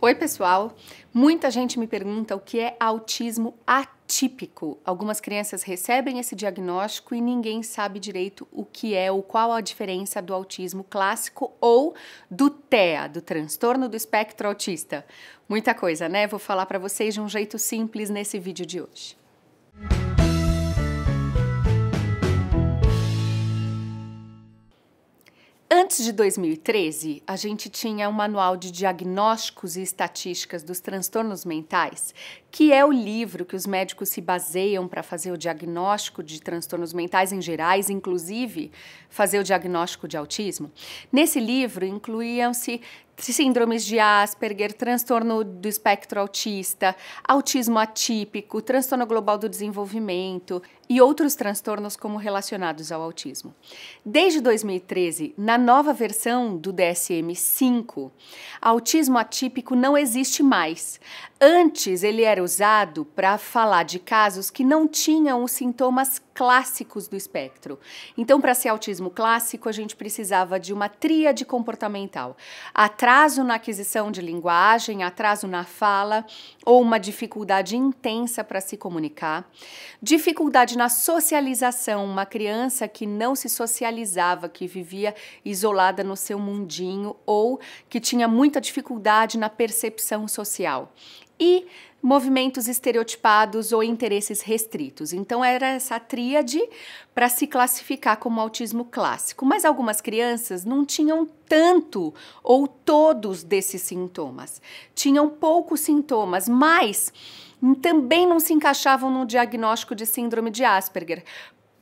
Oi, pessoal! Muita gente me pergunta o que é autismo atípico. Algumas crianças recebem esse diagnóstico e ninguém sabe direito o que é ou qual a diferença do autismo clássico ou do TEA, do transtorno do espectro autista. Muita coisa, né? Vou falar para vocês de um jeito simples nesse vídeo de hoje. Antes de 2013, a gente tinha um manual de diagnósticos e estatísticas dos transtornos mentais, que é o livro que os médicos se baseiam para fazer o diagnóstico de transtornos mentais em gerais, inclusive fazer o diagnóstico de autismo. Nesse livro incluíam-se síndromes de Asperger, transtorno do espectro autista, autismo atípico, transtorno global do desenvolvimento e outros transtornos como relacionados ao autismo. Desde 2013, na nova versão do DSM-5, autismo atípico não existe mais. Antes, ele era usado para falar de casos que não tinham os sintomas clássicos do espectro. Então, para ser autismo clássico, a gente precisava de uma tríade comportamental: a atraso na aquisição de linguagem, atraso na fala ou uma dificuldade intensa para se comunicar, dificuldade na socialização, uma criança que não se socializava, que vivia isolada no seu mundinho ou que tinha muita dificuldade na percepção social e movimentos estereotipados ou interesses restritos. Então era essa tríade para se classificar como autismo clássico, mas algumas crianças não tinham tanto ou todos desses sintomas. Tinham poucos sintomas, mas também não se encaixavam no diagnóstico de síndrome de Asperger,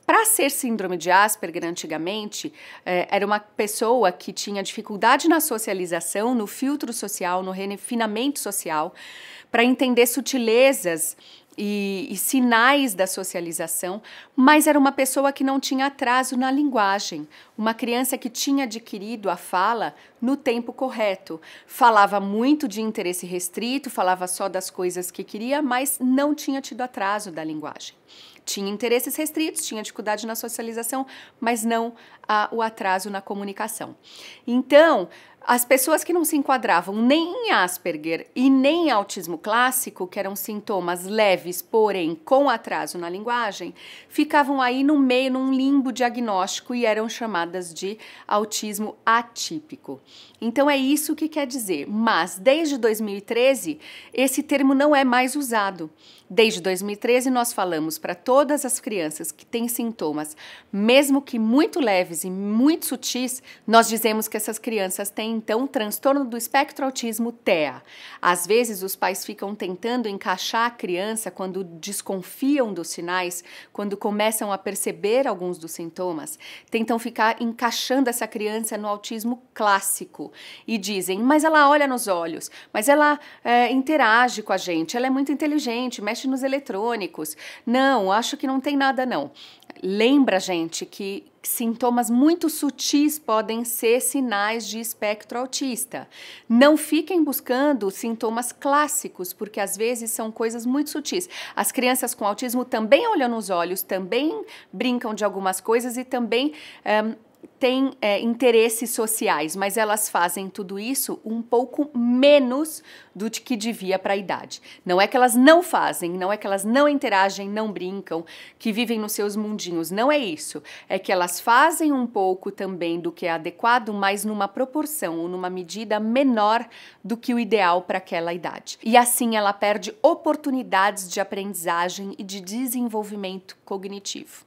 para ser síndrome de Asperger, antigamente, é, era uma pessoa que tinha dificuldade na socialização, no filtro social, no refinamento social, para entender sutilezas e, e, sinais da socialização, mas era uma pessoa que não tinha atraso na linguagem, uma criança que tinha adquirido a fala no tempo correto. Falava muito de interesse restrito, falava só das coisas que queria, mas não tinha tido atraso da linguagem tinha interesses restritos, tinha dificuldade na socialização, mas não ah, o atraso na comunicação. Então, as pessoas que não se enquadravam nem em Asperger e nem em autismo clássico, que eram sintomas leves, porém com atraso na linguagem, ficavam aí no meio, num limbo diagnóstico e eram chamadas de autismo atípico. Então é isso que quer dizer, mas desde 2013 esse termo não é mais usado. Desde 2013 nós falamos para todas as crianças que têm sintomas, mesmo que muito leves e muito sutis, nós dizemos que essas crianças têm então transtorno do espectro autismo TEA. Às vezes os pais ficam tentando encaixar a criança quando desconfiam dos sinais, quando começam a perceber alguns dos sintomas, tentam ficar encaixando essa criança no autismo clássico e dizem: mas ela olha nos olhos, mas ela é, interage com a gente, ela é muito inteligente, mexe nos eletrônicos. Não, acho que não tem nada não. Lembra, gente, que Sintomas muito sutis podem ser sinais de espectro autista. Não fiquem buscando sintomas clássicos, porque às vezes são coisas muito sutis. As crianças com autismo também olham nos olhos, também brincam de algumas coisas e também um, eh, têm é, interesses sociais, mas elas fazem tudo isso um pouco menos do que devia para a idade. Não é que elas não fazem, não é que elas não interagem, não brincam, que vivem nos seus mundinhos, não é isso. É que elas fazem um pouco também do que é adequado, mas numa proporção ou numa medida menor do que o ideal para aquela idade. E assim ela perde oportunidades de aprendizagem e de desenvolvimento cognitivo.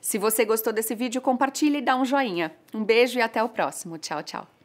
Se você gostou desse vídeo, compartilhe e dá um joinha. Um beijo e até o próximo. Tchau, tchau.